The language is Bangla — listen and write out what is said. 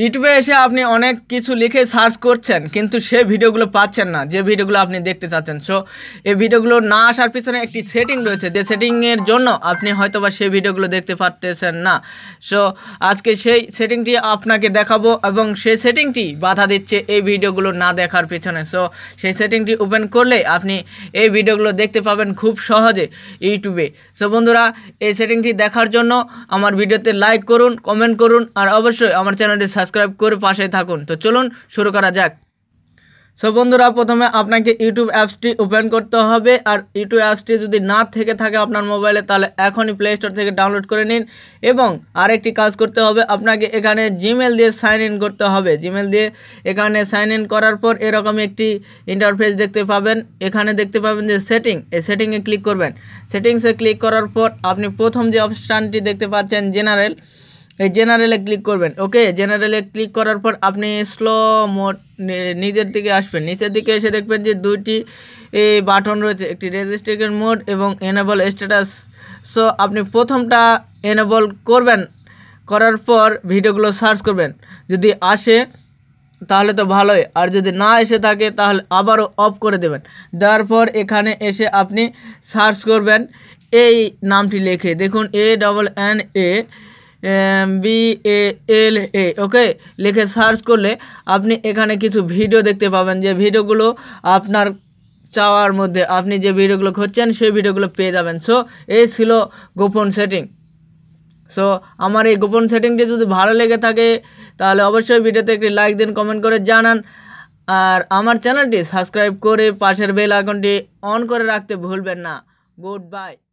ইউটিউবে এসে আপনি অনেক কিছু লিখে সার্চ করছেন কিন্তু সে ভিডিওগুলো পাচ্ছেন না যে ভিডিওগুলো আপনি দেখতে চাচ্ছেন সো এই ভিডিওগুলো না আসার পিছনে একটি সেটিং রয়েছে যে সেটিংয়ের জন্য আপনি হয়তোবা সেই ভিডিওগুলো দেখতে পারতেছেন না সো আজকে সেই সেটিংটি আপনাকে দেখাবো এবং সেই সেটিংটি বাধা দিচ্ছে এই ভিডিওগুলো না দেখার পিছনে সো সেই সেটিংটি ওপেন করলে আপনি এই ভিডিওগুলো দেখতে পাবেন খুব সহজে ইউটিউবে সো বন্ধুরা এই সেটিংটি দেখার জন্য আমার ভিডিওতে লাইক করুন কমেন্ট করুন আর অবশ্যই আমার চ্যানেলটি সাবস্ক্রাইব করে পাশে থাকুন তো চলুন শুরু করা যাক সো বন্ধুরা প্রথমে আপনাকে ইউটিউব অ্যাপসটি ওপেন করতে হবে আর ইউটিউব অ্যাপসটি যদি না থেকে থাকে আপনার মোবাইলে তাহলে এখনই প্লে স্টোর থেকে ডাউনলোড করে নিন এবং আরেকটি কাজ করতে হবে আপনাকে এখানে জিমেল দিয়ে সাইন ইন করতে হবে জিমেল দিয়ে এখানে সাইন ইন করার পর এরকম একটি ইন্টারফেস দেখতে পাবেন এখানে দেখতে পাবেন যে সেটিং এই সেটিংয়ে ক্লিক করবেন সেটিংসে ক্লিক করার পর আপনি প্রথম যে অপশানটি দেখতে পাচ্ছেন জেনারেল এই জেনারেলে ক্লিক করবেন ওকে জেনারেলে ক্লিক করার পর আপনি স্লো মোড নিজের দিকে আসবেন নিচের দিকে এসে দেখবেন যে দুইটি এই বাটন রয়েছে একটি রেজিস্ট্রেশন মোড এবং এনেবল স্ট্যাটাস সো আপনি প্রথমটা এনেবল করবেন করার পর ভিডিওগুলো সার্চ করবেন যদি আসে তাহলে তো ভালোই আর যদি না এসে থাকে তাহলে আবারও অফ করে দেবেন দেওয়ার পর এখানে এসে আপনি সার্চ করবেন এই নামটি লেখে দেখুন A double N A B A L A okay লিখে সার্চ করলে আপনি এখানে কিছু ভিডিও দেখতে পাবেন যে ভিডিওগুলো আপনার চাওয়ার মধ্যে আপনি যে ভিডিওগুলো খুঁজছেন সেই ভিডিওগুলো পেয়ে যাবেন সো এই ছিল গোপন সেটিং সো আমার এই গোপন সেটিংটি যদি ভালো লেগে থাকে তাহলে অবশ্যই ভিডিওতে একটি লাইক দিন কমেন্ট করে জানান আর আমার চ্যানেলটি সাবস্ক্রাইব করে পাশের বেল আইকনটি অন করে রাখতে ভুলবেন না গুড বাই